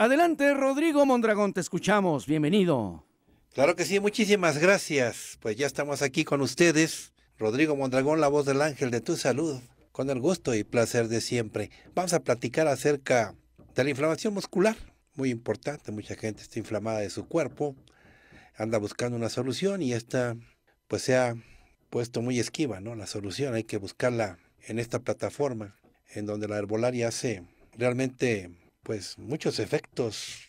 Adelante, Rodrigo Mondragón, te escuchamos. Bienvenido. Claro que sí, muchísimas gracias. Pues ya estamos aquí con ustedes. Rodrigo Mondragón, la voz del ángel de tu salud, con el gusto y placer de siempre. Vamos a platicar acerca de la inflamación muscular, muy importante, mucha gente está inflamada de su cuerpo, anda buscando una solución y esta pues se ha puesto muy esquiva, ¿no? La solución hay que buscarla en esta plataforma, en donde la herbolaria hace realmente pues muchos efectos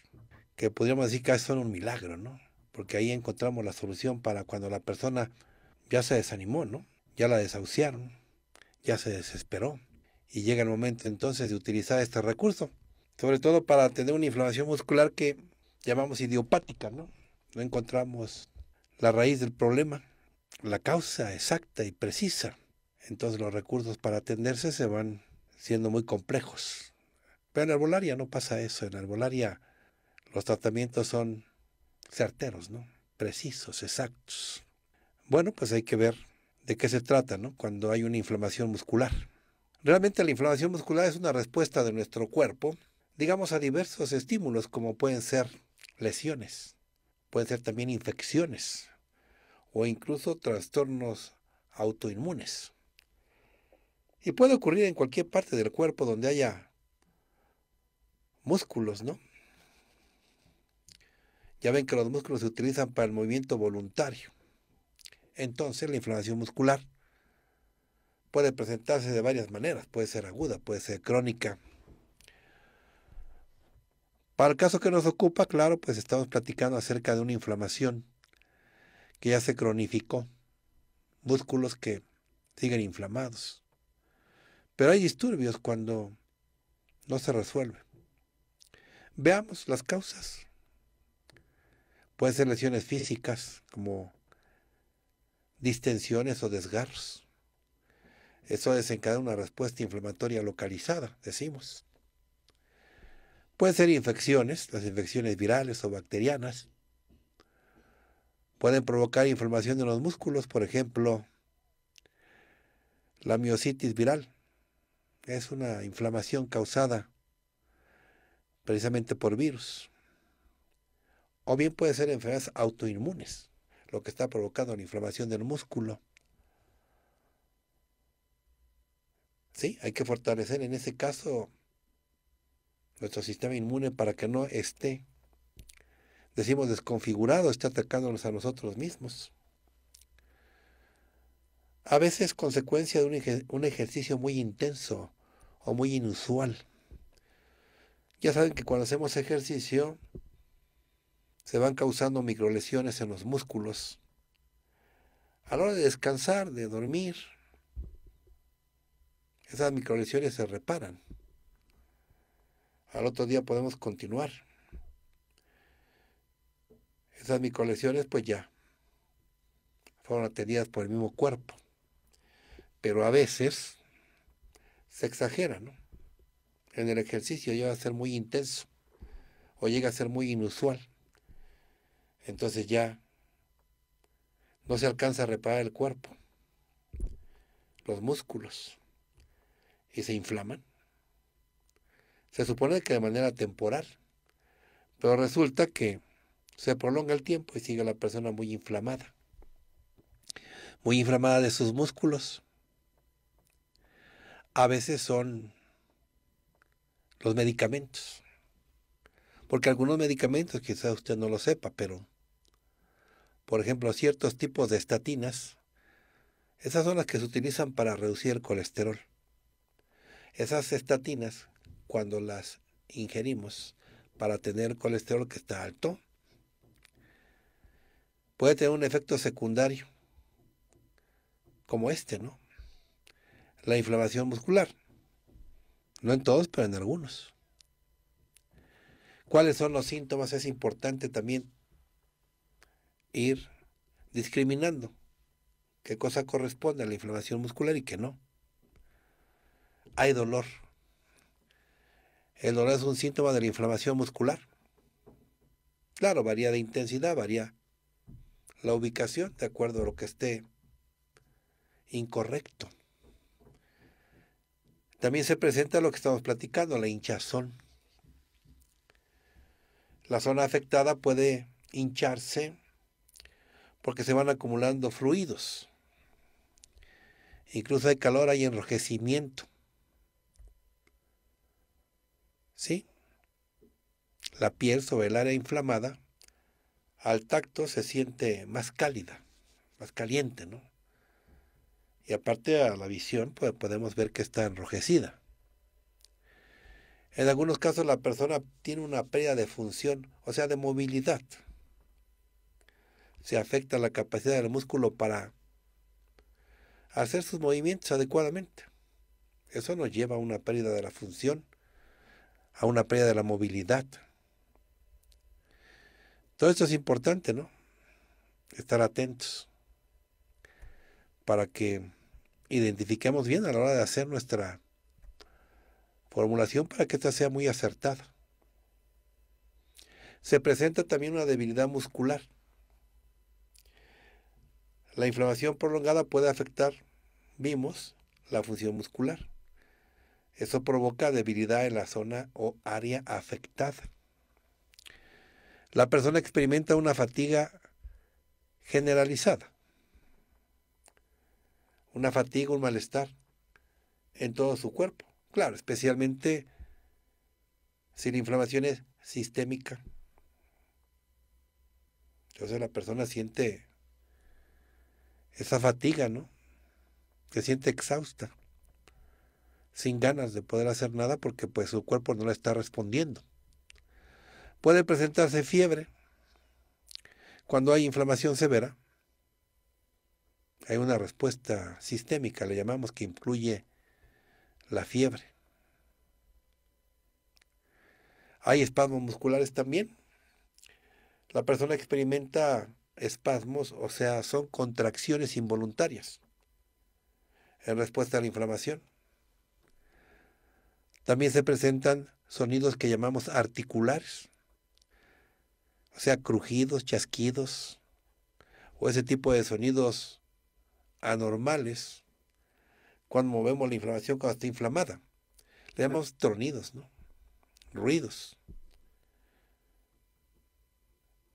que podríamos decir que son un milagro, ¿no? Porque ahí encontramos la solución para cuando la persona ya se desanimó, ¿no? Ya la desahuciaron, ya se desesperó y llega el momento entonces de utilizar este recurso, sobre todo para atender una inflamación muscular que llamamos idiopática, ¿no? No encontramos la raíz del problema, la causa exacta y precisa. Entonces los recursos para atenderse se van siendo muy complejos. Pero en arbolaria no pasa eso. En arbolaria los tratamientos son certeros, ¿no? Precisos, exactos. Bueno, pues hay que ver de qué se trata, ¿no? Cuando hay una inflamación muscular. Realmente la inflamación muscular es una respuesta de nuestro cuerpo, digamos, a diversos estímulos, como pueden ser lesiones, pueden ser también infecciones o incluso trastornos autoinmunes. Y puede ocurrir en cualquier parte del cuerpo donde haya músculos, ¿no? Ya ven que los músculos se utilizan para el movimiento voluntario. Entonces la inflamación muscular puede presentarse de varias maneras. Puede ser aguda, puede ser crónica. Para el caso que nos ocupa, claro, pues estamos platicando acerca de una inflamación que ya se cronificó. Músculos que siguen inflamados. Pero hay disturbios cuando no se resuelve. Veamos las causas. Pueden ser lesiones físicas como distensiones o desgarros. Eso desencadena una respuesta inflamatoria localizada, decimos. Pueden ser infecciones, las infecciones virales o bacterianas. Pueden provocar inflamación de los músculos, por ejemplo, la miocitis viral. Es una inflamación causada precisamente por virus. O bien puede ser enfermedades autoinmunes, lo que está provocando la inflamación del músculo. Sí, hay que fortalecer en ese caso nuestro sistema inmune para que no esté, decimos, desconfigurado, esté atacándonos a nosotros mismos. A veces consecuencia de un ejercicio muy intenso o muy inusual ya saben que cuando hacemos ejercicio se van causando microlesiones en los músculos. A la hora de descansar, de dormir, esas microlesiones se reparan. Al otro día podemos continuar. Esas microlesiones pues ya fueron atendidas por el mismo cuerpo. Pero a veces se exagera, ¿no? en el ejercicio llega a ser muy intenso o llega a ser muy inusual. Entonces ya no se alcanza a reparar el cuerpo, los músculos, y se inflaman. Se supone que de manera temporal, pero resulta que se prolonga el tiempo y sigue la persona muy inflamada, muy inflamada de sus músculos. A veces son los medicamentos. Porque algunos medicamentos, quizás usted no lo sepa, pero por ejemplo, ciertos tipos de estatinas, esas son las que se utilizan para reducir el colesterol. Esas estatinas, cuando las ingerimos para tener colesterol que está alto, puede tener un efecto secundario, como este, ¿no? La inflamación muscular. No en todos, pero en algunos. ¿Cuáles son los síntomas? Es importante también ir discriminando qué cosa corresponde a la inflamación muscular y qué no. Hay dolor. El dolor es un síntoma de la inflamación muscular. Claro, varía de intensidad, varía la ubicación de acuerdo a lo que esté incorrecto. También se presenta lo que estamos platicando, la hinchazón. La zona afectada puede hincharse porque se van acumulando fluidos. Incluso hay calor, hay enrojecimiento. ¿Sí? La piel sobre el área inflamada al tacto se siente más cálida, más caliente, ¿no? Y aparte a la visión, pues podemos ver que está enrojecida. En algunos casos la persona tiene una pérdida de función, o sea, de movilidad. Se afecta la capacidad del músculo para hacer sus movimientos adecuadamente. Eso nos lleva a una pérdida de la función, a una pérdida de la movilidad. Todo esto es importante, ¿no? Estar atentos para que identifiquemos bien a la hora de hacer nuestra formulación para que esta sea muy acertada. Se presenta también una debilidad muscular. La inflamación prolongada puede afectar, vimos, la función muscular. Eso provoca debilidad en la zona o área afectada. La persona experimenta una fatiga generalizada una fatiga, un malestar en todo su cuerpo. Claro, especialmente si la inflamación es sistémica. Entonces la persona siente esa fatiga, ¿no? Se siente exhausta, sin ganas de poder hacer nada porque pues su cuerpo no le está respondiendo. Puede presentarse fiebre cuando hay inflamación severa hay una respuesta sistémica, le llamamos, que incluye la fiebre. Hay espasmos musculares también. La persona experimenta espasmos, o sea, son contracciones involuntarias en respuesta a la inflamación. También se presentan sonidos que llamamos articulares, o sea, crujidos, chasquidos, o ese tipo de sonidos anormales cuando movemos la inflamación cuando está inflamada. Le llamamos tronidos, ¿no? Ruidos.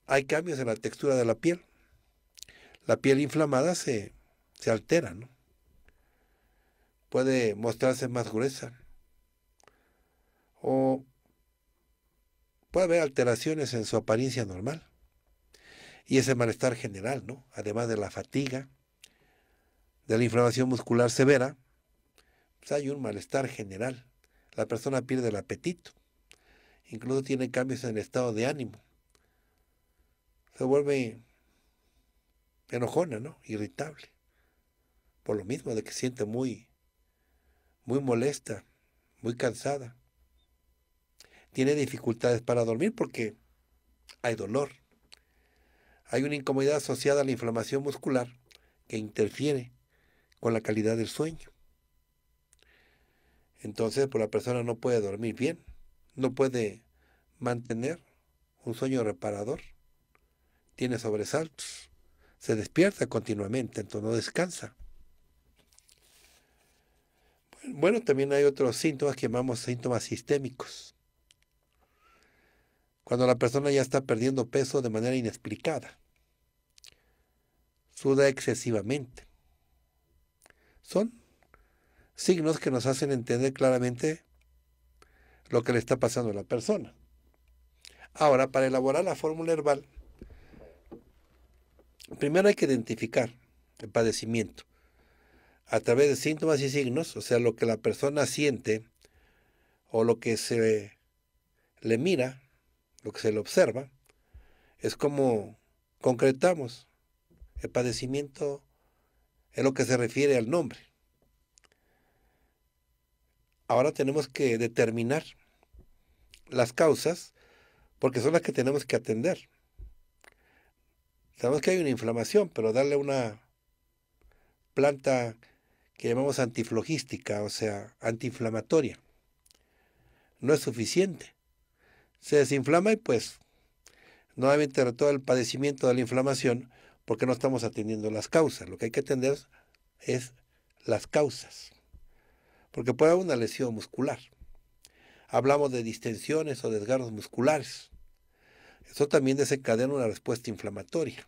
Hay cambios en la textura de la piel. La piel inflamada se, se altera, ¿no? Puede mostrarse más gruesa. O puede haber alteraciones en su apariencia normal. Y ese malestar general, ¿no? Además de la fatiga, de la inflamación muscular severa, pues hay un malestar general. La persona pierde el apetito, incluso tiene cambios en el estado de ánimo. Se vuelve enojona, ¿no? Irritable. Por lo mismo de que se siente muy, muy molesta, muy cansada. Tiene dificultades para dormir porque hay dolor. Hay una incomodidad asociada a la inflamación muscular que interfiere con la calidad del sueño. Entonces, pues la persona no puede dormir bien, no puede mantener un sueño reparador, tiene sobresaltos, se despierta continuamente, entonces no descansa. Bueno, también hay otros síntomas que llamamos síntomas sistémicos. Cuando la persona ya está perdiendo peso de manera inexplicada, suda excesivamente, son signos que nos hacen entender claramente lo que le está pasando a la persona. Ahora, para elaborar la fórmula herbal, primero hay que identificar el padecimiento a través de síntomas y signos, o sea, lo que la persona siente o lo que se le mira, lo que se le observa, es como concretamos el padecimiento es lo que se refiere al nombre. Ahora tenemos que determinar las causas porque son las que tenemos que atender. Sabemos que hay una inflamación, pero darle una planta que llamamos antiflogística, o sea, antiinflamatoria, no es suficiente. Se desinflama y pues nuevamente todo el padecimiento de la inflamación porque no estamos atendiendo las causas. Lo que hay que atender es las causas. Porque puede haber una lesión muscular. Hablamos de distensiones o desgarros musculares. Eso también desencadena una respuesta inflamatoria.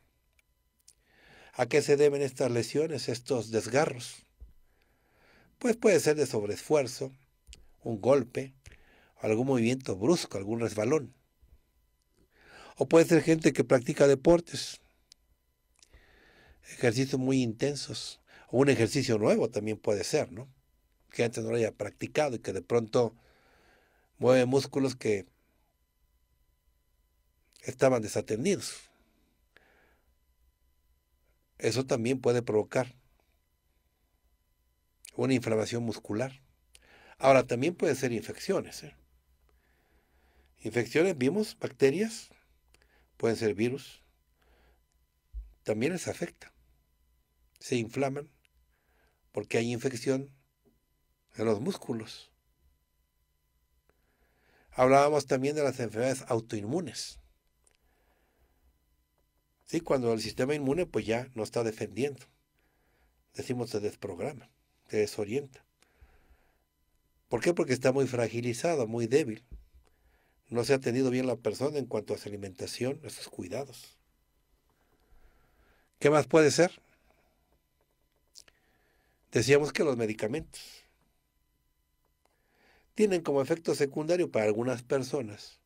¿A qué se deben estas lesiones, estos desgarros? Pues puede ser de sobreesfuerzo, un golpe, algún movimiento brusco, algún resbalón. O puede ser gente que practica deportes, ejercicios muy intensos, o un ejercicio nuevo también puede ser, ¿no? Que antes no lo haya practicado y que de pronto mueve músculos que estaban desatendidos. Eso también puede provocar una inflamación muscular. Ahora, también puede ser infecciones. ¿eh? Infecciones, vimos, bacterias, pueden ser virus, también les afecta. Se inflaman porque hay infección en los músculos. Hablábamos también de las enfermedades autoinmunes. Sí, cuando el sistema inmune pues ya no está defendiendo. Decimos se desprograma, se desorienta. ¿Por qué? Porque está muy fragilizado, muy débil. No se ha atendido bien la persona en cuanto a su alimentación, a sus cuidados. ¿Qué más puede ser? Decíamos que los medicamentos tienen como efecto secundario para algunas personas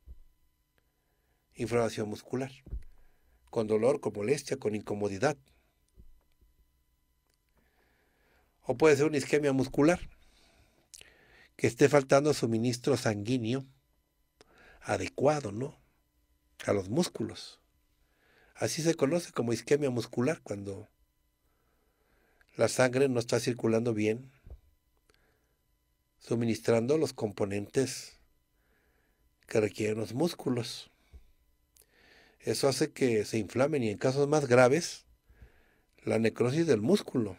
inflamación muscular, con dolor, con molestia, con incomodidad. O puede ser una isquemia muscular, que esté faltando suministro sanguíneo adecuado, ¿no? A los músculos. Así se conoce como isquemia muscular cuando la sangre no está circulando bien, suministrando los componentes que requieren los músculos. Eso hace que se inflamen y en casos más graves, la necrosis del músculo.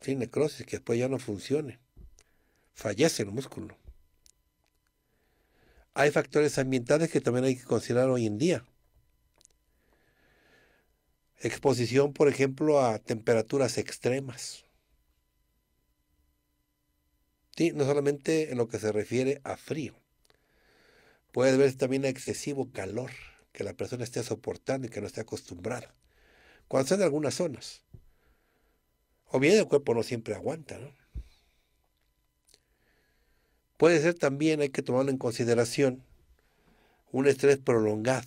Sí, necrosis, que después ya no funcione. Fallece el músculo hay factores ambientales que también hay que considerar hoy en día. Exposición, por ejemplo, a temperaturas extremas. no solamente en lo que se refiere a frío. Puede haber también excesivo calor que la persona esté soportando y que no esté acostumbrada. Cuando son algunas zonas. O bien el cuerpo no siempre aguanta, ¿no? Puede ser también, hay que tomarlo en consideración, un estrés prolongado.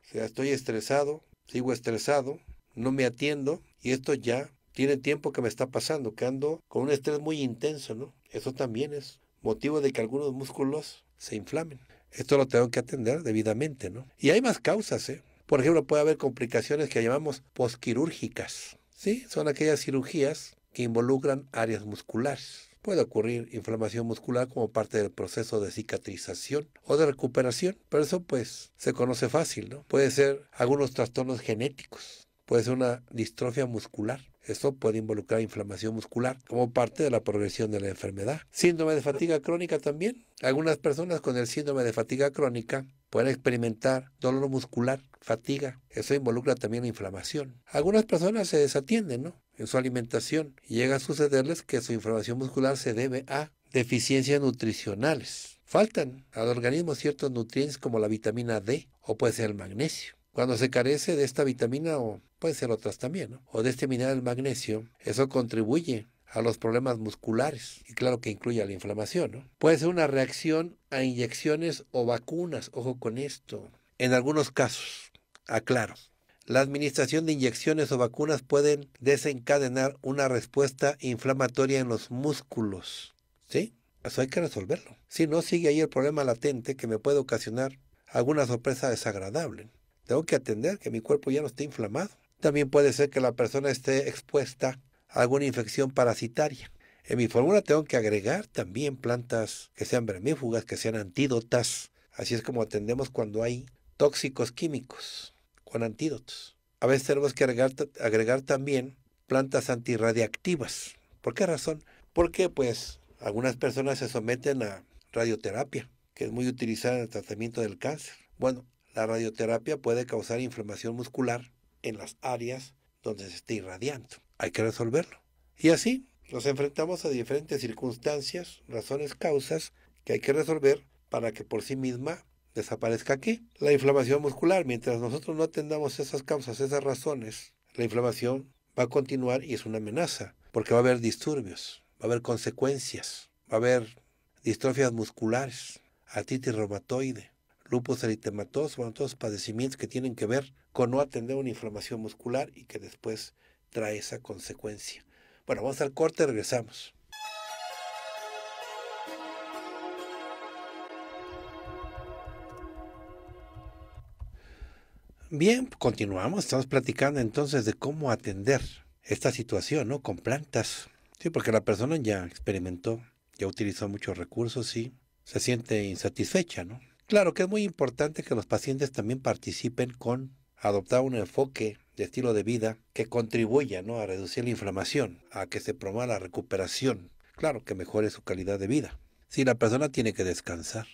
O sea, estoy estresado, sigo estresado, no me atiendo y esto ya tiene tiempo que me está pasando, que ando con un estrés muy intenso, ¿no? Eso también es motivo de que algunos músculos se inflamen. Esto lo tengo que atender debidamente, ¿no? Y hay más causas, ¿eh? Por ejemplo, puede haber complicaciones que llamamos posquirúrgicas, ¿sí? Son aquellas cirugías que involucran áreas musculares. Puede ocurrir inflamación muscular como parte del proceso de cicatrización o de recuperación, pero eso pues se conoce fácil, ¿no? Puede ser algunos trastornos genéticos, puede ser una distrofia muscular. Eso puede involucrar inflamación muscular como parte de la progresión de la enfermedad. Síndrome de fatiga crónica también. Algunas personas con el síndrome de fatiga crónica pueden experimentar dolor muscular, fatiga. Eso involucra también inflamación. Algunas personas se desatienden, ¿no? en su alimentación. Y llega a sucederles que su inflamación muscular se debe a deficiencias nutricionales. Faltan al organismo ciertos nutrientes como la vitamina D o puede ser el magnesio. Cuando se carece de esta vitamina o puede ser otras también, o de este mineral magnesio, eso contribuye a los problemas musculares y claro que incluye la inflamación. Puede ser una reacción a inyecciones o vacunas, ojo con esto, en algunos casos, aclaro. La administración de inyecciones o vacunas pueden desencadenar una respuesta inflamatoria en los músculos. ¿Sí? Eso hay que resolverlo. Si no, sigue ahí el problema latente que me puede ocasionar alguna sorpresa desagradable. Tengo que atender que mi cuerpo ya no esté inflamado. También puede ser que la persona esté expuesta a alguna infección parasitaria. En mi fórmula tengo que agregar también plantas que sean vermífugas, que sean antídotas. Así es como atendemos cuando hay tóxicos químicos con antídotos. A veces tenemos que agregar, también plantas antirradiactivas. ¿Por qué razón? Porque pues algunas personas se someten a radioterapia, que es muy utilizada en el tratamiento del cáncer. Bueno, la radioterapia puede causar inflamación muscular en las áreas donde se está irradiando. Hay que resolverlo. Y así nos enfrentamos a diferentes circunstancias, razones, causas que hay que resolver para que por sí misma desaparezca aquí. La inflamación muscular, mientras nosotros no atendamos esas causas, esas razones, la inflamación va a continuar y es una amenaza, porque va a haber disturbios, va a haber consecuencias, va a haber distrofias musculares, artritis reumatoide, lupus eritematoso, bueno, todos padecimientos que tienen que ver con no atender una inflamación muscular y que después trae esa consecuencia. Bueno, vamos al corte, regresamos. Bien, continuamos, estamos platicando entonces de cómo atender esta situación, ¿no? Con plantas. Sí, porque la persona ya experimentó, ya utilizó muchos recursos y se siente insatisfecha, ¿no? Claro que es muy importante que los pacientes también participen con adoptar un enfoque de estilo de vida que contribuya ¿no? a reducir la inflamación, a que se promueva la recuperación, claro que mejore su calidad de vida. Si la persona tiene que descansar,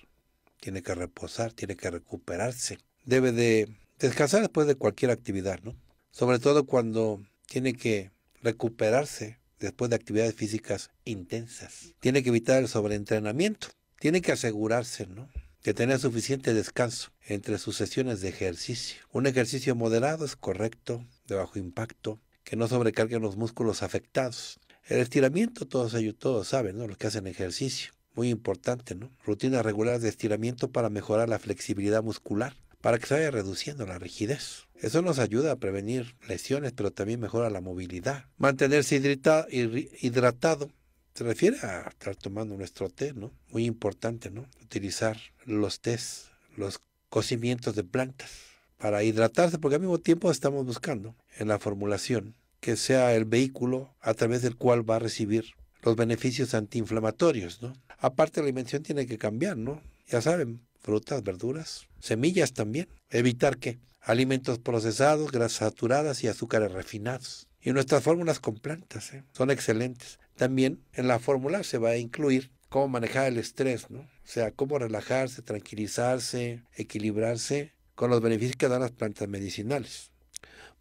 tiene que reposar, tiene que recuperarse, debe de descansar después de cualquier actividad, ¿no? Sobre todo cuando tiene que recuperarse después de actividades físicas intensas. Tiene que evitar el sobreentrenamiento. Tiene que asegurarse, ¿no? De tener suficiente descanso entre sus sesiones de ejercicio. Un ejercicio moderado es correcto, de bajo impacto, que no sobrecargue los músculos afectados. El estiramiento, todos ellos, todos saben, ¿no? Los que hacen ejercicio. Muy importante, ¿no? Rutinas regulares de estiramiento para mejorar la flexibilidad muscular para que se vaya reduciendo la rigidez. Eso nos ayuda a prevenir lesiones, pero también mejora la movilidad. Mantenerse hidratado. Se refiere a estar tomando nuestro té, ¿no? Muy importante, ¿no? Utilizar los tés, los cocimientos de plantas para hidratarse, porque al mismo tiempo estamos buscando en la formulación que sea el vehículo a través del cual va a recibir los beneficios antiinflamatorios, ¿no? Aparte la invención tiene que cambiar, ¿no? Ya saben, frutas, verduras, semillas también. Evitar que alimentos procesados, grasas saturadas y azúcares refinados. Y nuestras fórmulas con plantas ¿eh? son excelentes. También en la fórmula se va a incluir cómo manejar el estrés, ¿no? O sea, cómo relajarse, tranquilizarse, equilibrarse con los beneficios que dan las plantas medicinales.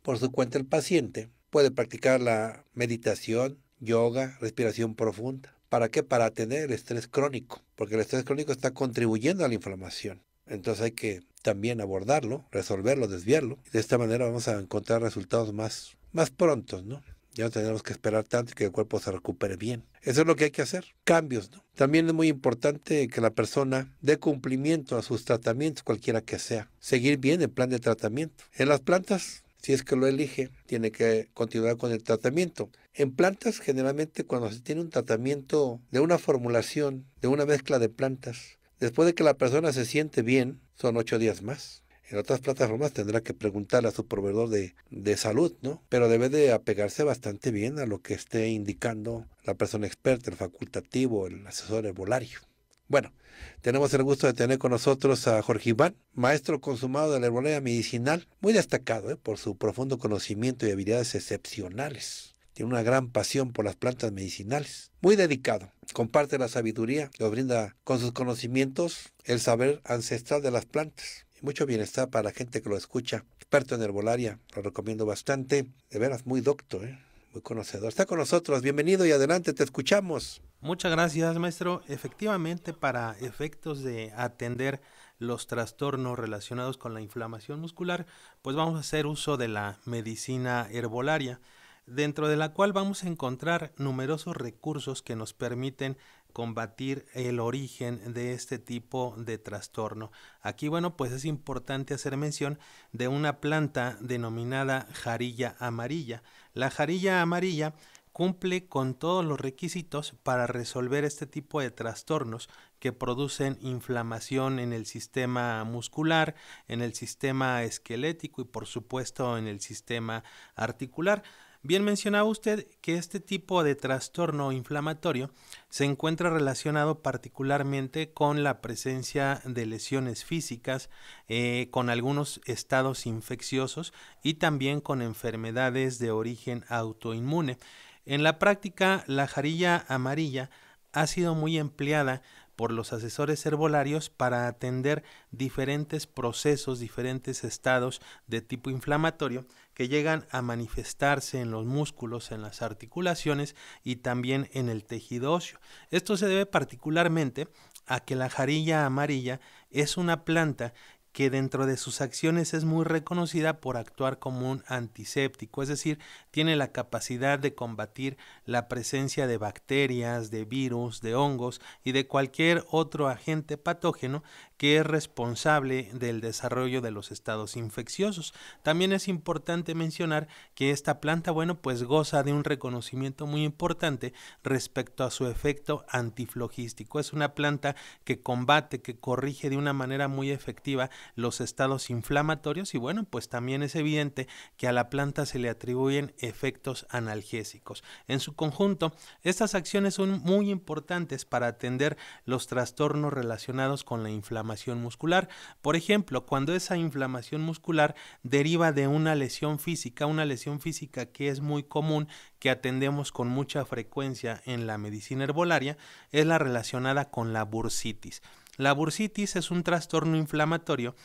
Por su cuenta, el paciente puede practicar la meditación, yoga, respiración profunda, ¿Para qué? Para atender el estrés crónico, porque el estrés crónico está contribuyendo a la inflamación. Entonces hay que también abordarlo, resolverlo, desviarlo. De esta manera vamos a encontrar resultados más, más prontos, ¿no? Ya no tenemos que esperar tanto que el cuerpo se recupere bien. Eso es lo que hay que hacer. Cambios, ¿no? También es muy importante que la persona dé cumplimiento a sus tratamientos, cualquiera que sea. Seguir bien el plan de tratamiento. En las plantas si es que lo elige, tiene que continuar con el tratamiento. En plantas, generalmente cuando se tiene un tratamiento de una formulación, de una mezcla de plantas, después de que la persona se siente bien, son ocho días más. En otras plataformas tendrá que preguntar a su proveedor de, salud, ¿no? Pero debe de apegarse bastante bien a lo que esté indicando la persona experta, el facultativo, el asesor herbolario. Bueno, tenemos el gusto de tener con nosotros a Jorge Iván, maestro consumado de la herbolaria medicinal, muy destacado ¿eh? por su profundo conocimiento y habilidades excepcionales. Tiene una gran pasión por las plantas medicinales. Muy dedicado, comparte la sabiduría, lo brinda con sus conocimientos el saber ancestral de las plantas. Y mucho bienestar para la gente que lo escucha. Experto en herbolaria, lo recomiendo bastante. De veras, muy docto, ¿eh? muy conocedor. Está con nosotros, bienvenido y adelante, te escuchamos. Muchas gracias, maestro. Efectivamente, para efectos de atender los trastornos relacionados con la inflamación muscular, pues vamos a hacer uso de la medicina herbolaria, dentro de la cual vamos a encontrar numerosos recursos que nos permiten combatir el origen de este tipo de trastorno. Aquí, bueno, pues es importante hacer mención de una planta denominada jarilla amarilla. La jarilla amarilla cumple con todos los requisitos para resolver este tipo de trastornos que producen inflamación en el sistema muscular, en el sistema esquelético y por supuesto en el sistema articular. Bien mencionaba usted que este tipo de trastorno inflamatorio se encuentra relacionado particularmente con la presencia de lesiones físicas, eh, con algunos estados infecciosos y también con enfermedades de origen autoinmune. En la práctica, la jarilla amarilla ha sido muy empleada por los asesores herbolarios para atender diferentes procesos, diferentes estados de tipo inflamatorio que llegan a manifestarse en los músculos, en las articulaciones y también en el tejido óseo. Esto se debe particularmente a que la jarilla amarilla es una planta que dentro de sus acciones es muy reconocida por actuar como un antiséptico, es decir, tiene la capacidad de combatir la presencia de bacterias, de virus, de hongos y de cualquier otro agente patógeno que es responsable del desarrollo de los estados infecciosos. También es importante mencionar que esta planta, bueno, pues goza de un reconocimiento muy importante respecto a su efecto antiflogístico. Es una planta que combate, que corrige de una manera muy efectiva los estados inflamatorios y bueno, pues también es evidente que a la planta se le atribuyen efectos analgésicos. En su conjunto, estas acciones son muy importantes para atender los trastornos relacionados con la inflamación muscular. Por ejemplo, cuando esa inflamación muscular deriva de una lesión física, una lesión física que es muy común, que atendemos con mucha frecuencia en la medicina herbolaria, es la relacionada con la bursitis. La bursitis es un trastorno inflamatorio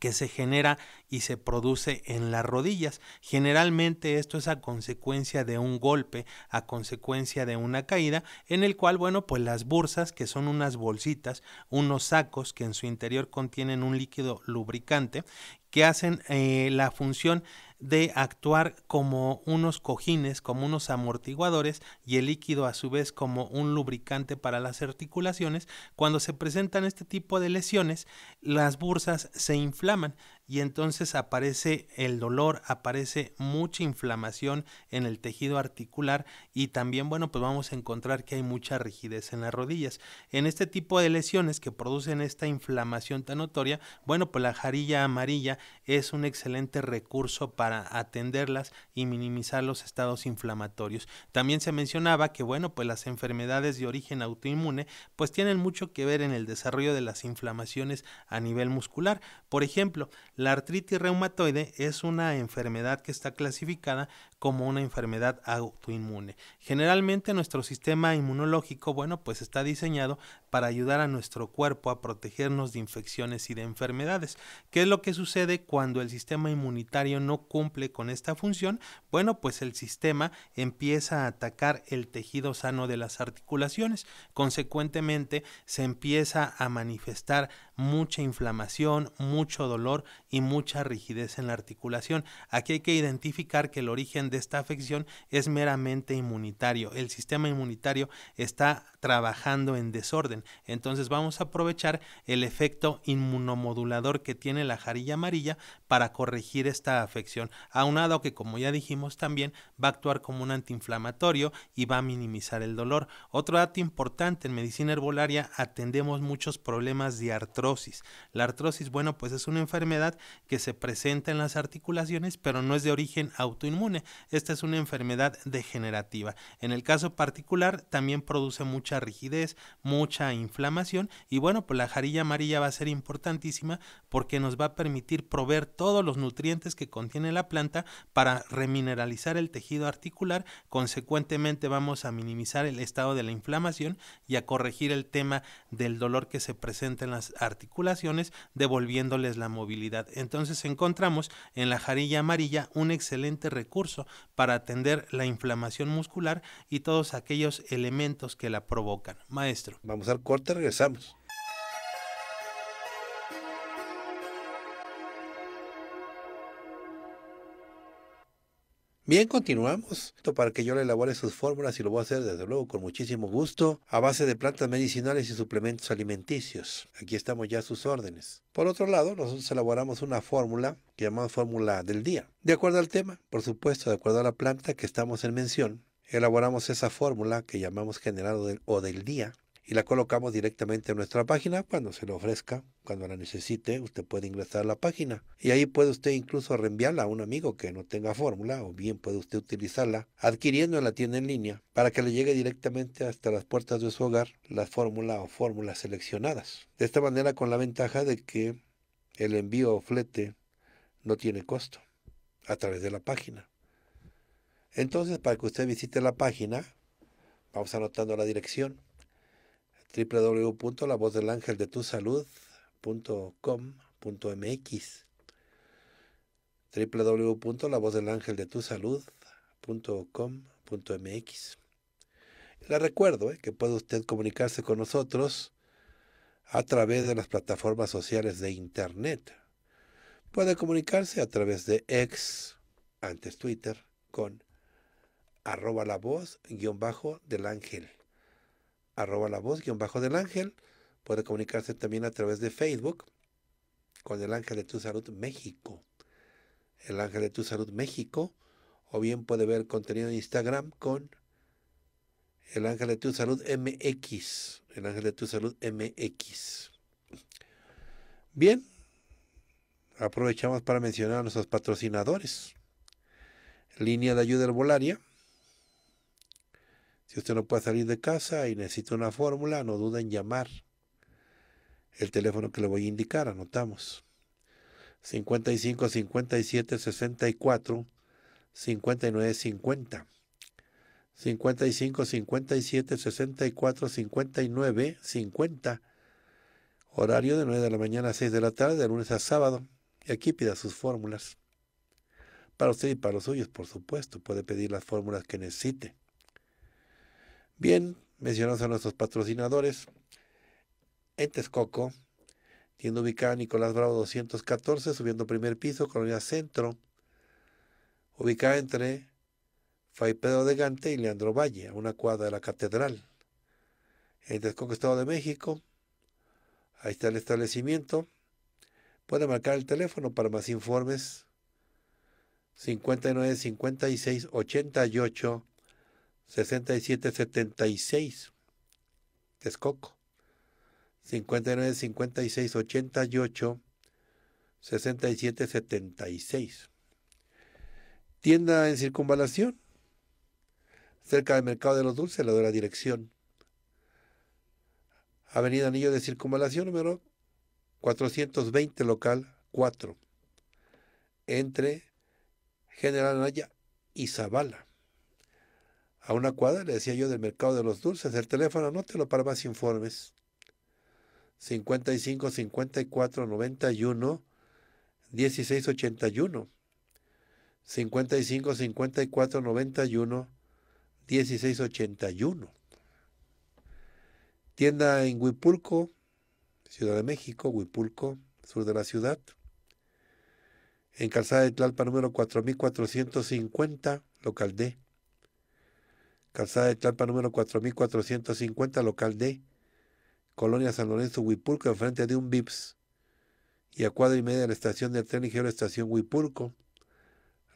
que se genera y se produce en las rodillas. Generalmente esto es a consecuencia de un golpe, a consecuencia de una caída, en el cual, bueno, pues las bursas, que son unas bolsitas, unos sacos que en su interior contienen un líquido lubricante, que hacen eh, la función de actuar como unos cojines, como unos amortiguadores y el líquido a su vez como un lubricante para las articulaciones. Cuando se presentan este tipo de lesiones, las bursas se inflaman y entonces aparece el dolor, aparece mucha inflamación en el tejido articular y también, bueno, pues vamos a encontrar que hay mucha rigidez en las rodillas. En este tipo de lesiones que producen esta inflamación tan notoria, bueno, pues la jarilla amarilla es un excelente recurso para atenderlas y minimizar los estados inflamatorios. También se mencionaba que, bueno, pues las enfermedades de origen autoinmune, pues tienen mucho que ver en el desarrollo de las inflamaciones a nivel muscular. Por ejemplo, la artritis reumatoide es una enfermedad que está clasificada como una enfermedad autoinmune. Generalmente nuestro sistema inmunológico, bueno, pues está diseñado para ayudar a nuestro cuerpo a protegernos de infecciones y de enfermedades. ¿Qué es lo que sucede cuando el sistema inmunitario no cumple con esta función? Bueno, pues el sistema empieza a atacar el tejido sano de las articulaciones. Consecuentemente, se empieza a manifestar mucha inflamación, mucho dolor y mucha rigidez en la articulación. Aquí hay que identificar que el origen de esta afección es meramente inmunitario. El sistema inmunitario está trabajando en desorden. Entonces vamos a aprovechar el efecto inmunomodulador que tiene la jarilla amarilla para corregir esta afección, aunado que como ya dijimos también va a actuar como un antiinflamatorio y va a minimizar el dolor. Otro dato importante en medicina herbolaria atendemos muchos problemas de artrosis. La artrosis, bueno, pues es una enfermedad que se presenta en las articulaciones, pero no es de origen autoinmune. Esta es una enfermedad degenerativa. En el caso particular también produce mucha rigidez, mucha inflamación y bueno, pues la jarilla amarilla va a ser importantísima porque nos va a permitir proveer todos los nutrientes que contiene la planta para remineralizar el tejido articular, consecuentemente vamos a minimizar el estado de la inflamación y a corregir el tema del dolor que se presenta en las articulaciones, devolviéndoles la movilidad. Entonces encontramos en la jarilla amarilla un excelente recurso para atender la inflamación muscular y todos aquellos elementos que la provocan. Maestro. Vamos a corte, regresamos. Bien, continuamos. esto Para que yo le elabore sus fórmulas y lo voy a hacer desde luego con muchísimo gusto, a base de plantas medicinales y suplementos alimenticios. Aquí estamos ya sus órdenes. Por otro lado, nosotros elaboramos una fórmula que llamamos fórmula del día. De acuerdo al tema, por supuesto, de acuerdo a la planta que estamos en mención, elaboramos esa fórmula que llamamos generado del, o del día y la colocamos directamente en nuestra página cuando se le ofrezca, cuando la necesite, usted puede ingresar a la página y ahí puede usted incluso reenviarla a un amigo que no tenga fórmula o bien puede usted utilizarla adquiriendo en la tienda en línea para que le llegue directamente hasta las puertas de su hogar la fórmula o fórmulas seleccionadas. De esta manera con la ventaja de que el envío o flete no tiene costo a través de la página. Entonces, para que usted visite la página, vamos anotando la dirección www.lavozdelangeldetusalud.com.mx www.lavozdelangeldetusalud.com.mx Le recuerdo eh, que puede usted comunicarse con nosotros a través de las plataformas sociales de Internet. Puede comunicarse a través de ex, antes Twitter, con arroba la voz guión bajo del ángel arroba la voz guión bajo del ángel. Puede comunicarse también a través de Facebook con el ángel de tu salud México. El ángel de tu salud México. O bien puede ver contenido en Instagram con el ángel de tu salud MX. El ángel de tu salud MX. Bien, aprovechamos para mencionar a nuestros patrocinadores. Línea de ayuda herbolaria si usted no puede salir de casa y necesita una fórmula, no duda en llamar. El teléfono que le voy a indicar, anotamos. 55 57 64 59 50. 55 57 64 59 50. Horario de 9 de la mañana a 6 de la tarde, de lunes a sábado. Y aquí pida sus fórmulas. Para usted y para los suyos, por supuesto, puede pedir las fórmulas que necesite. Bien, mencionamos a nuestros patrocinadores. En Texcoco, tienda ubicada Nicolás Bravo 214, subiendo primer piso, Colonia Centro, ubicada entre Fray Pedro de Gante y Leandro Valle, a una cuadra de la Catedral. En Texcoco, Estado de México, ahí está el establecimiento. Puede marcar el teléfono para más informes 59 56 88 6776 Texcoco 595688, 6776 tienda en circunvalación cerca del mercado de los dulces la de la dirección avenida anillo de circunvalación número 420 local 4 entre General Anaya y Zavala a una cuadra, le decía yo, del mercado de los dulces. El teléfono anótelo para más informes. 55 54 91 1681 55 54 91 16 81. Tienda en Huipulco, Ciudad de México, Huipulco, sur de la ciudad. En Calzada de Tlalpa número 4450, local D. Calzada de Tlalpan número 4450, local D, Colonia San Lorenzo, Huipulco, enfrente de un VIPS, y a cuadra y media de la estación del tren ligero Estación Huipulco.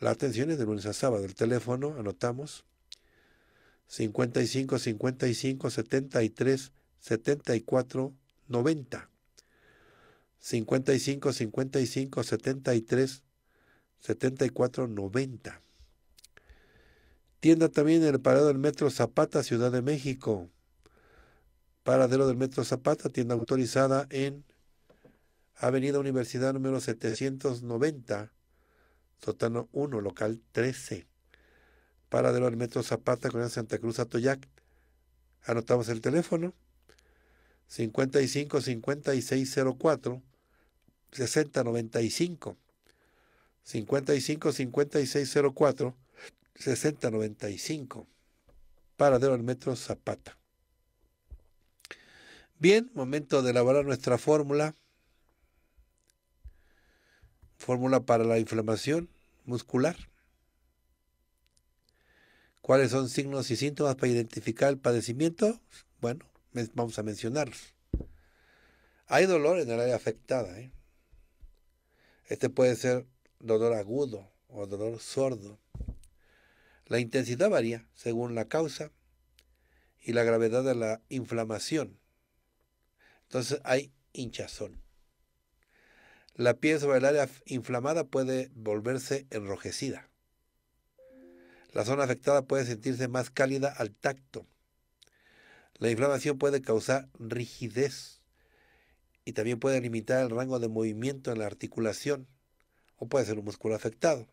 La atención es de lunes a sábado. El teléfono, anotamos, 55 55 73 74 90. 55 55 73 74 90. Tienda también en el paradero del Metro Zapata, Ciudad de México. Paradero del Metro Zapata, tienda autorizada en Avenida Universidad número 790, sótano 1, local 13. Paradero del Metro Zapata, con Santa Cruz, Atoyac. Anotamos el teléfono. 55 5604 6095 55 5604 6095, para del metro Zapata. Bien, momento de elaborar nuestra fórmula. Fórmula para la inflamación muscular. ¿Cuáles son signos y síntomas para identificar el padecimiento? Bueno, vamos a mencionarlos. Hay dolor en el área afectada. ¿eh? Este puede ser dolor agudo o dolor sordo. La intensidad varía según la causa y la gravedad de la inflamación. Entonces hay hinchazón. La piel sobre el área inflamada puede volverse enrojecida. La zona afectada puede sentirse más cálida al tacto. La inflamación puede causar rigidez y también puede limitar el rango de movimiento en la articulación o puede ser un músculo afectado.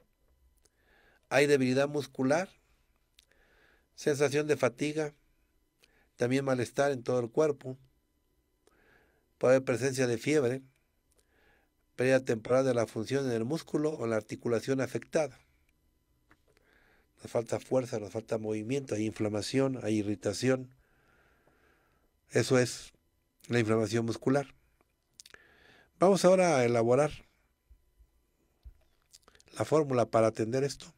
Hay debilidad muscular, sensación de fatiga, también malestar en todo el cuerpo. Puede haber presencia de fiebre, pérdida temporal de la función en el músculo o la articulación afectada. Nos falta fuerza, nos falta movimiento, hay inflamación, hay irritación. Eso es la inflamación muscular. Vamos ahora a elaborar la fórmula para atender esto.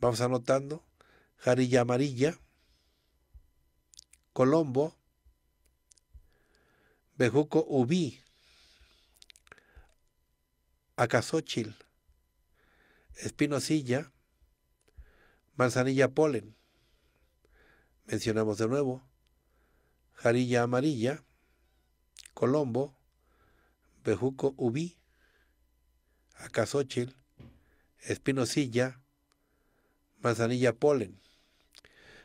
Vamos anotando. Jarilla amarilla. Colombo. Bejuco Ubí. acasóchil, Espinosilla. Manzanilla polen. Mencionamos de nuevo. Jarilla amarilla. Colombo. Bejuco Ubí. Acazóchil. Espinosilla manzanilla polen.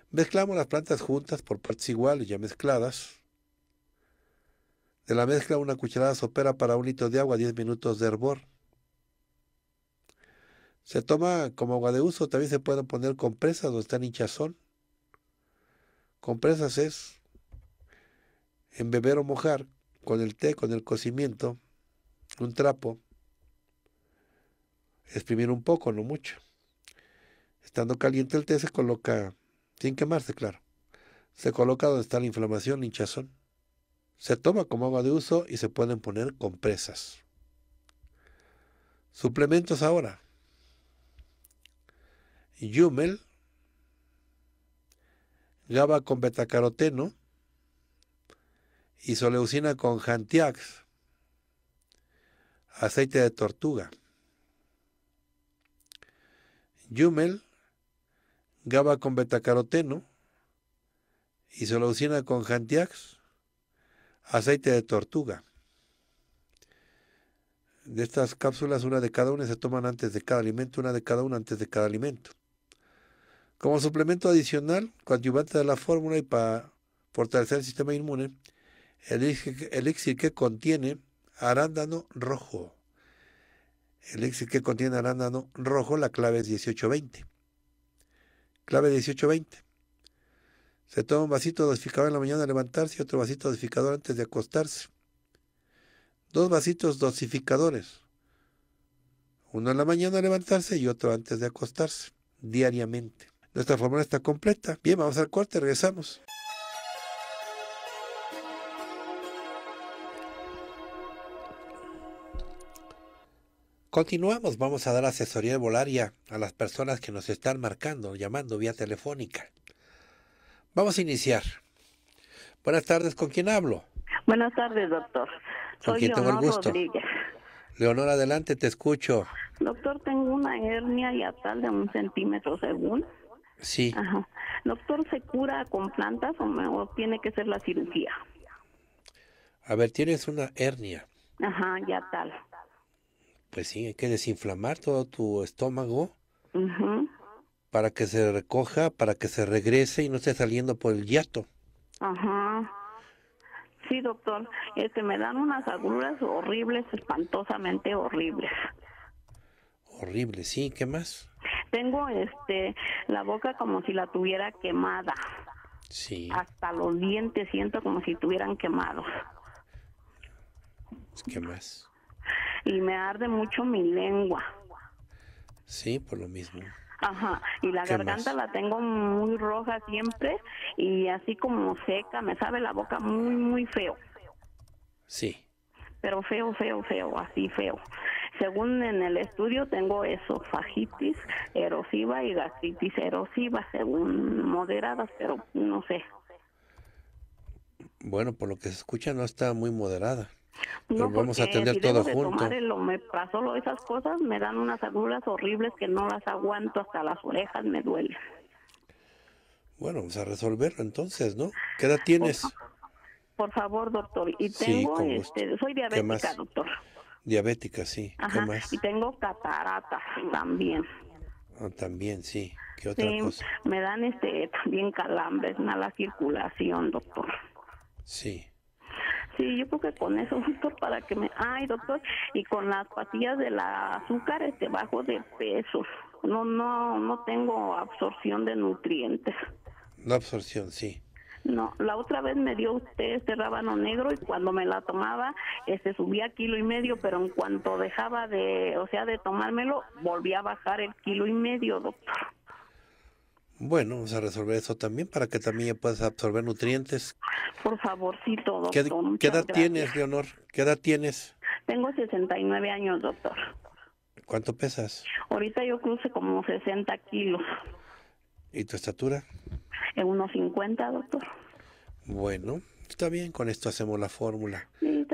Mezclamos las plantas juntas por partes iguales, ya mezcladas. De la mezcla una cucharada sopera para un litro de agua, 10 minutos de hervor. Se toma como agua de uso, también se pueden poner compresas donde están hinchazón. Compresas es embeber o mojar con el té, con el cocimiento, un trapo, exprimir un poco, no mucho. Estando caliente el té se coloca, sin quemarse, claro, se coloca donde está la inflamación, hinchazón. Se toma como agua de uso y se pueden poner compresas. Suplementos ahora. Yumel, GABA con betacaroteno, isoleucina con jantiax. aceite de tortuga. Yumel, GABA con betacaroteno, isoleucina con jantiax, aceite de tortuga. De estas cápsulas, una de cada una se toman antes de cada alimento, una de cada una antes de cada alimento. Como suplemento adicional, coadyuvante de la fórmula y para fortalecer el sistema inmune, el elixir que contiene arándano rojo. El elixir que contiene arándano rojo, la clave es 1820. Clave 1820. Se toma un vasito dosificador en la mañana al levantarse y otro vasito dosificador antes de acostarse. Dos vasitos dosificadores. Uno en la mañana al levantarse y otro antes de acostarse, diariamente. Nuestra fórmula está completa. Bien, vamos al corte, regresamos. Continuamos, vamos a dar asesoría volaria a las personas que nos están marcando, llamando vía telefónica. Vamos a iniciar. Buenas tardes, ¿con quién hablo? Buenas tardes, doctor. Soy ¿Con gusto? Leonor, adelante, te escucho. Doctor, tengo una hernia tal de un centímetro según. Sí. Doctor, ¿se cura con plantas o, tiene que ser la cirugía? A ver, tienes una hernia. Ajá, tal pues sí, hay que desinflamar todo tu estómago para que se recoja, para que se regrese y no esté saliendo por el hiato. Ajá. Sí, doctor. Este, me dan unas agruras horribles, espantosamente horribles. Horribles, sí. ¿Qué más? Tengo, este, la boca como si la tuviera quemada. Sí. Hasta los dientes siento como si estuvieran quemados. Pues, ¿Qué más? y me arde mucho mi lengua. Sí, por lo mismo. Ajá, y la garganta la tengo muy roja siempre y así como seca, me sabe la boca muy, muy feo. Sí. Pero feo, feo, feo, así feo. Según en el estudio tengo esofagitis erosiva y gastritis erosiva, según moderadas, pero no sé. Bueno, por lo que se escucha no está muy moderada. No, Pero vamos a atender si todo junto. Tomar el esas cosas me dan unas agruras horribles que no las aguanto hasta las orejas me duele Bueno, vamos a resolverlo entonces, ¿no? ¿Qué edad tienes? Por, favor, doctor. Y tengo, sí, este, soy diabética, doctor. Diabética, sí. ¿Qué más? Y tengo cataratas también. Ah, también, sí. ¿Qué otra cosa? Me dan este, también calambres, mala circulación, doctor. Sí. Sí, yo creo que con eso, doctor, para que me... Ay, doctor, y con las pastillas de la azúcar, este, bajo de peso. No, no, no tengo absorción de nutrientes. La absorción, sí. No, la otra vez me dio usted este rábano negro y cuando me la tomaba, este subía kilo y medio, pero en cuanto dejaba de, o sea, de tomármelo, volví a bajar el kilo y medio, doctor. Bueno, vamos a resolver eso también para que también puedas absorber nutrientes. Por favor, sí, todo. ¿qué edad tienes, Leonor? ¿Qué edad tienes? Tengo 69 años, doctor. ¿Cuánto pesas? Ahorita yo cruce como 60 kilos. ¿Y tu estatura? En eh, unos 50, doctor. Bueno, está bien, con esto hacemos la fórmula.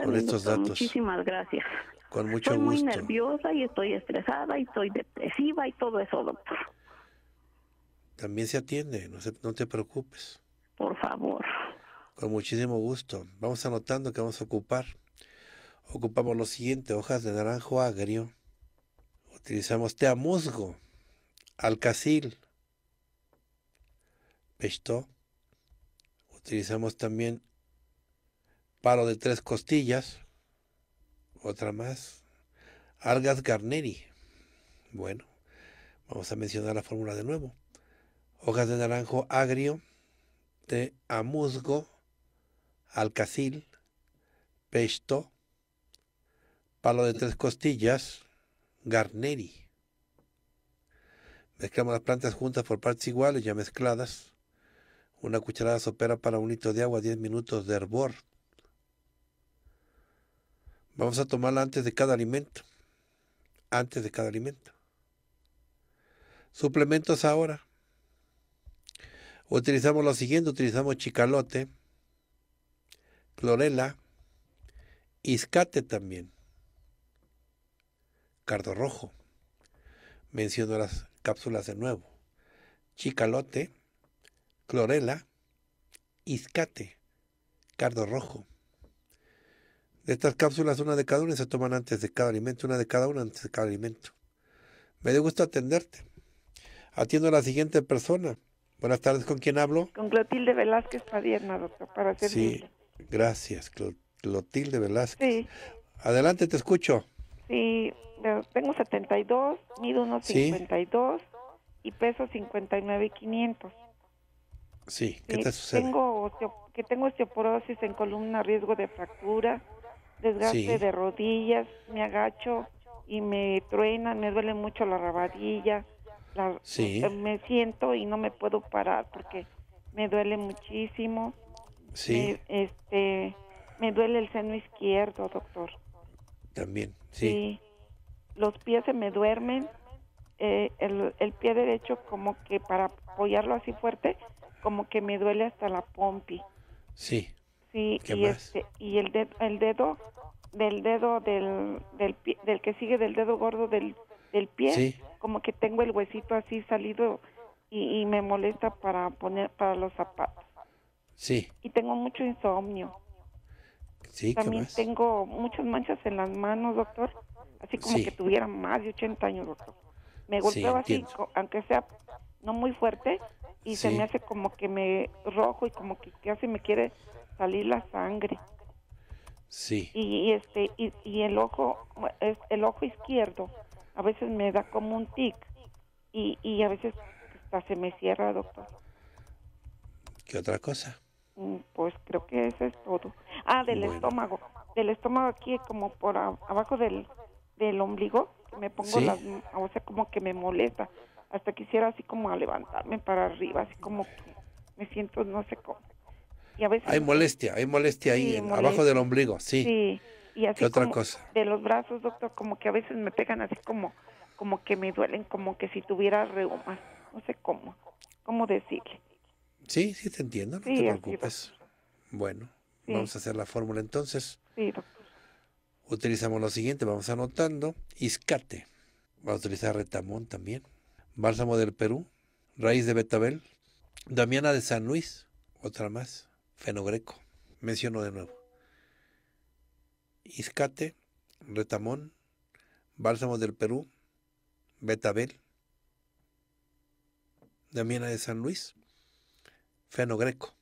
con estos datos. Muchísimas gracias. Con mucho gusto. Estoy muy nerviosa y estoy estresada y estoy depresiva y todo eso, doctor también se atiende, no, te preocupes. Por favor. Con muchísimo gusto. Vamos anotando que vamos a ocupar. Ocupamos lo siguiente, hojas de naranjo agrio. Utilizamos té a musgo, alcacil, pechto. Utilizamos también palo de tres costillas. Otra más. Algas garneri. Bueno, vamos a mencionar la fórmula de nuevo hojas de naranjo agrio, de amuzgo, alcacil, pesto, palo de tres costillas, garneri. Mezclamos las plantas juntas por partes iguales, ya mezcladas. Una cucharada sopera para un litro de agua, 10 minutos de hervor. Vamos a tomarla antes de cada alimento. Antes de cada alimento. Suplementos ahora. Utilizamos lo siguiente, utilizamos chicalote, clorela, iscate también, cardo rojo. Menciono las cápsulas de nuevo. Chicalote, clorela, iscate, cardo rojo. De estas cápsulas, una de cada una se toman antes de cada alimento, una de cada una antes de cada alimento. Me dio gusto atenderte. Atiendo a la siguiente persona. Buenas tardes, ¿con quién hablo? Con Clotilde Velázquez Padierna, doctor, para servirle. Sí, gracias, Clotilde Velázquez. Sí. Adelante, te escucho. Sí, tengo 72, mido unos 52 y peso 59 500. Sí, ¿qué te sucede? Tengo que tengo osteoporosis en columna, riesgo de fractura, desgaste de rodillas, me agacho y me truena, me duele mucho la rabadilla, sí. Eh, me siento y no me puedo parar porque me duele muchísimo. Sí. Me, este, me duele el seno izquierdo, doctor. También, sí. Los pies se me duermen. Eh, el, el pie derecho como que para apoyarlo así fuerte, como que me duele hasta la pompi. Sí. Sí, y, más? Este, y el, dedo, el dedo del dedo del, del, del que sigue del dedo gordo del del pie, como que tengo el huesito así salido y, me molesta para poner para los zapatos. Sí. Y tengo mucho insomnio. Sí, También tengo muchas manchas en las manos, doctor, así como que tuviera más de 80 años, doctor. Me golpeo así, aunque sea no muy fuerte, y se me hace como que me rojo y como que casi me quiere salir la sangre. Sí. Y, este y, y, el ojo el ojo izquierdo a veces me da como un tic y, y a veces hasta se me cierra, doctor. ¿Qué otra cosa? Mm, pues creo que eso es todo. Ah, del estómago. Del estómago aquí, como por abajo del, del ombligo, me pongo las. O sea, como que me molesta. Hasta quisiera así como a levantarme para arriba, así como que me siento no sé cómo. Y hay molestia, hay molestia ahí, abajo del ombligo, sí. Sí y así otra cosa? de los brazos, doctor, como que a veces me pegan así como como que me duelen, como que si tuviera reuma, no sé cómo, cómo decirle. Sí, sí te entiendo, no te preocupes. bueno, vamos a hacer la fórmula entonces. Sí, doctor. Utilizamos lo siguiente, vamos anotando, iscate, va a utilizar retamón también, bálsamo del Perú, raíz de betabel, damiana de San Luis, otra más, fenogreco, menciono de nuevo. Izcate, Retamón, Bálsamo del Perú, Betabel, Damiana de San Luis, Feno Greco.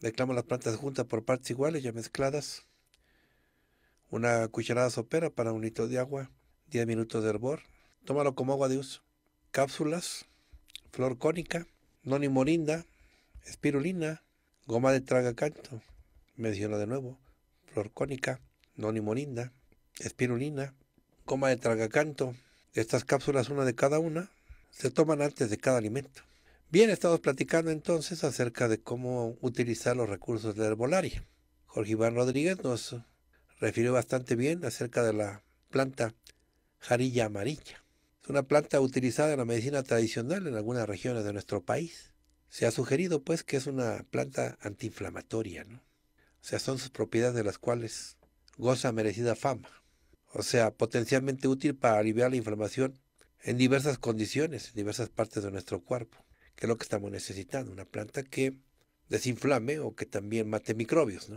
Declamo las plantas juntas por partes iguales, ya mezcladas. Una cucharada sopera para un litro de agua, 10 minutos de hervor. Tómalo como agua de uso. Cápsulas, flor cónica, noni morinda, espirulina, goma de traga canto. Menciono de nuevo florcónica, nonimorinda, espirulina, coma de tragacanto. Estas cápsulas, una de cada una, se toman antes de cada alimento. Bien, estamos platicando entonces acerca de cómo utilizar los recursos de la herbolaria. Jorge Iván Rodríguez nos refirió bastante bien acerca de la planta jarilla amarilla. Es una planta utilizada en la medicina tradicional en algunas regiones de nuestro país. Se ha sugerido pues que es una planta antiinflamatoria, ¿no? O sea, son sus propiedades de las cuales goza merecida fama. O sea, potencialmente útil para aliviar la inflamación en diversas condiciones, en diversas partes de nuestro cuerpo, que es lo que estamos necesitando. Una planta que desinflame o que también mate microbios.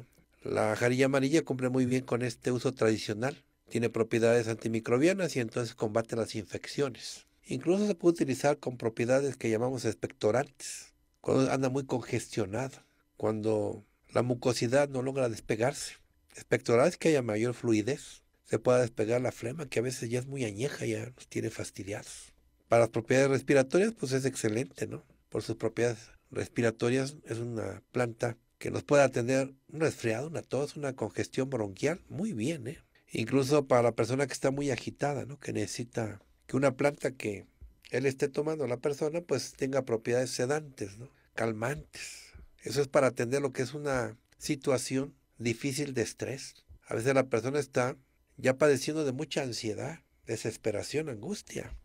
La jarilla amarilla cumple muy bien con este uso tradicional. Tiene propiedades antimicrobianas y entonces combate las infecciones. Incluso se puede utilizar con propiedades que llamamos expectorantes, cuando anda muy congestionada, cuando la mucosidad no logra despegarse. Espectoral es que haya mayor fluidez, se pueda despegar la flema, que a veces ya es muy añeja, ya nos tiene fastidiados. Para las propiedades respiratorias, pues es excelente, ¿no? Por sus propiedades respiratorias, es una planta que nos puede atender un resfriado, una tos, una congestión bronquial, muy bien, ¿eh? Incluso para la persona que está muy agitada, ¿no? Que necesita que una planta que él esté tomando, la persona, pues tenga propiedades sedantes, ¿no? Calmantes, eso es para atender lo que es una situación difícil de estrés. A veces la persona está ya padeciendo de mucha ansiedad, desesperación, angustia.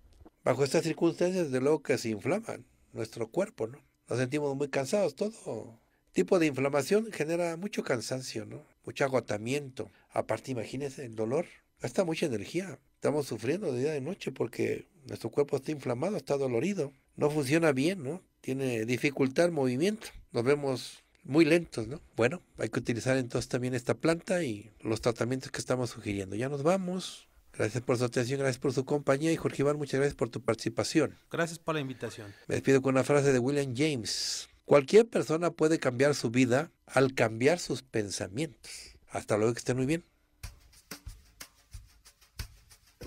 Bajo estas circunstancias, de luego que se inflaman nuestro cuerpo, ¿no? Nos sentimos muy cansados, todo tipo de inflamación genera mucho cansancio, ¿no? Mucho agotamiento. Aparte, imagínense el dolor. Gasta mucha energía. Estamos sufriendo de día de noche porque nuestro cuerpo está inflamado, está dolorido. No funciona bien, ¿no? Tiene dificultad el movimiento nos vemos muy lentos, ¿no? Bueno, hay que utilizar entonces también esta planta y los tratamientos que estamos sugiriendo. Ya nos vamos. Gracias por su atención, gracias por su compañía y Jorge Iván, muchas gracias por tu participación. Gracias por la invitación. Me despido con una frase de William James. Cualquier persona puede cambiar su vida al cambiar sus pensamientos. Hasta luego, que estén muy bien.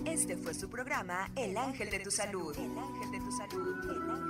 Este fue su programa El Ángel de tu Salud. El Ángel de tu Salud. El